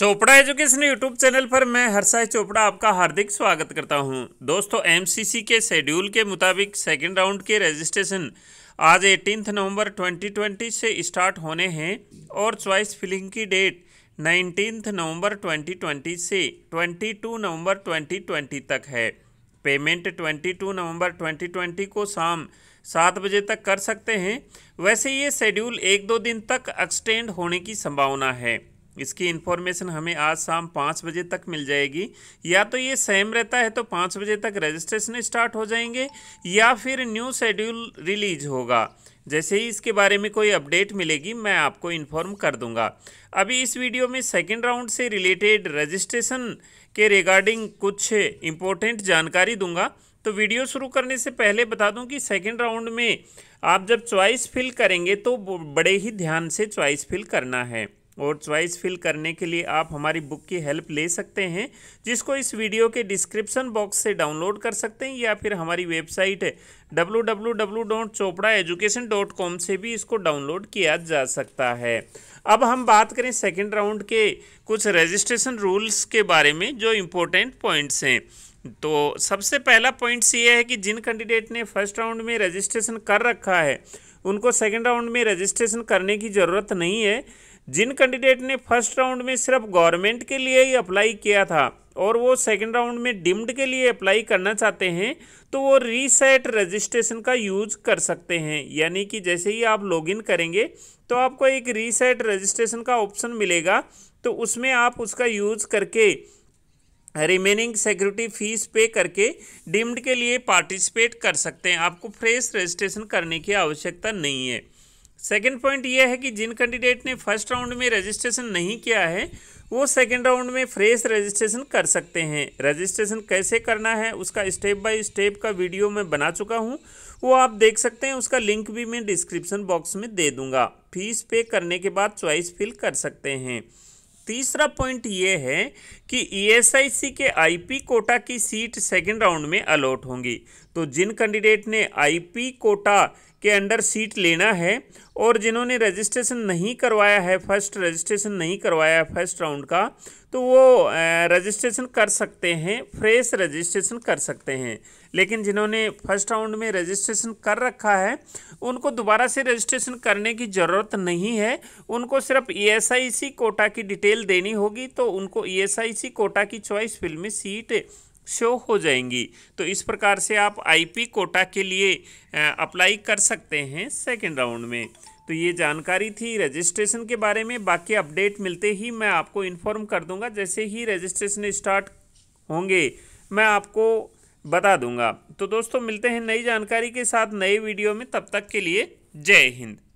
Chopra education YouTube channel पर मैं हर्षाई चोपड़ा आपका हार्दिक स्वागत करता हूं दोस्तों एमसीसी के शेड्यूल के मुताबिक सेकंड राउंड के रजिस्ट्रेशन आज एटीन नवंबर 2020 से स्टार्ट होने हैं और चॉइस फिलिंग की डेट 19 नवंबर 2020 से 22 नवंबर 2020 तक है पेमेंट 22 नवंबर 2020 को शाम सात बजे तक कर सकते हैं वैसे ये शेड्यूल एक दो दिन तक एक्सटेंड होने की संभावना है इसकी इन्फॉर्मेशन हमें आज शाम पाँच बजे तक मिल जाएगी या तो ये सेम रहता है तो पाँच बजे तक रजिस्ट्रेशन स्टार्ट हो जाएंगे या फिर न्यू शेड्यूल रिलीज होगा जैसे ही इसके बारे में कोई अपडेट मिलेगी मैं आपको इन्फॉर्म कर दूंगा अभी इस वीडियो में सेकेंड राउंड से रिलेटेड रजिस्ट्रेशन के रिगार्डिंग कुछ इम्पोर्टेंट जानकारी दूंगा तो वीडियो शुरू करने से पहले बता दूं कि सेकेंड राउंड में आप जब चॉइस फिल करेंगे तो बड़े ही ध्यान से चॉइस फिल करना है और च्वाइस फिल करने के लिए आप हमारी बुक की हेल्प ले सकते हैं जिसको इस वीडियो के डिस्क्रिप्शन बॉक्स से डाउनलोड कर सकते हैं या फिर हमारी वेबसाइट है से भी इसको डाउनलोड किया जा सकता है अब हम बात करें सेकेंड राउंड के कुछ रजिस्ट्रेशन रूल्स के बारे में जो इम्पोर्टेंट पॉइंट्स हैं तो सबसे पहला पॉइंट्स ये है कि जिन कैंडिडेट ने फर्स्ट राउंड में रजिस्ट्रेशन कर रखा है उनको सेकेंड राउंड में रजिस्ट्रेशन करने की ज़रूरत नहीं है जिन कैंडिडेट ने फर्स्ट राउंड में सिर्फ गवर्नमेंट के लिए ही अप्लाई किया था और वो सेकंड राउंड में डिम्ड के लिए अप्लाई करना चाहते हैं तो वो रीसेट रजिस्ट्रेशन का यूज कर सकते हैं यानी कि जैसे ही आप लॉगिन करेंगे तो आपको एक रीसेट रजिस्ट्रेशन का ऑप्शन मिलेगा तो उसमें आप उसका यूज करके रिमेनिंग सिक्योरिटी फीस पे करके डिम्ड के लिए पार्टिसिपेट कर सकते हैं आपको फ्रेश रजिस्ट्रेशन करने की आवश्यकता नहीं है सेकेंड पॉइंट ये है कि जिन कैंडिडेट ने फर्स्ट राउंड में रजिस्ट्रेशन नहीं किया है वो सेकेंड राउंड में फ्रेश रजिस्ट्रेशन कर सकते हैं रजिस्ट्रेशन कैसे करना है उसका स्टेप बाय स्टेप का वीडियो मैं बना चुका हूँ वो आप देख सकते हैं उसका लिंक भी मैं डिस्क्रिप्शन बॉक्स में दे दूंगा फीस पे करने के बाद च्वाइस फिल कर सकते हैं तीसरा पॉइंट ये है कि ईएसआईसी e के आईपी कोटा की सीट सेकंड राउंड में अलॉट होंगी तो जिन कैंडिडेट ने आईपी कोटा के अंडर सीट लेना है और जिन्होंने रजिस्ट्रेशन नहीं करवाया है फर्स्ट रजिस्ट्रेशन नहीं करवाया है फर्स्ट राउंड का तो वो रजिस्ट्रेशन कर सकते हैं फ्रेश रजिस्ट्रेशन कर सकते हैं लेकिन जिन्होंने फर्स्ट राउंड में रजिस्ट्रेशन कर रखा है उनको दोबारा से रजिस्ट्रेशन करने की ज़रूरत नहीं है उनको सिर्फ ई e कोटा की डिटेल देनी होगी तो उनको ई e कोटा की चॉइस फिल्म में सीट शो हो जाएंगी तो इस प्रकार से आप आईपी कोटा के लिए अप्लाई कर सकते हैं सेकेंड राउंड में तो ये जानकारी थी रजिस्ट्रेशन के बारे में बाकी अपडेट मिलते ही मैं आपको इन्फॉर्म कर दूंगा जैसे ही रजिस्ट्रेशन स्टार्ट होंगे मैं आपको बता दूंगा तो दोस्तों मिलते हैं नई जानकारी के साथ नए वीडियो में तब तक के लिए जय हिंद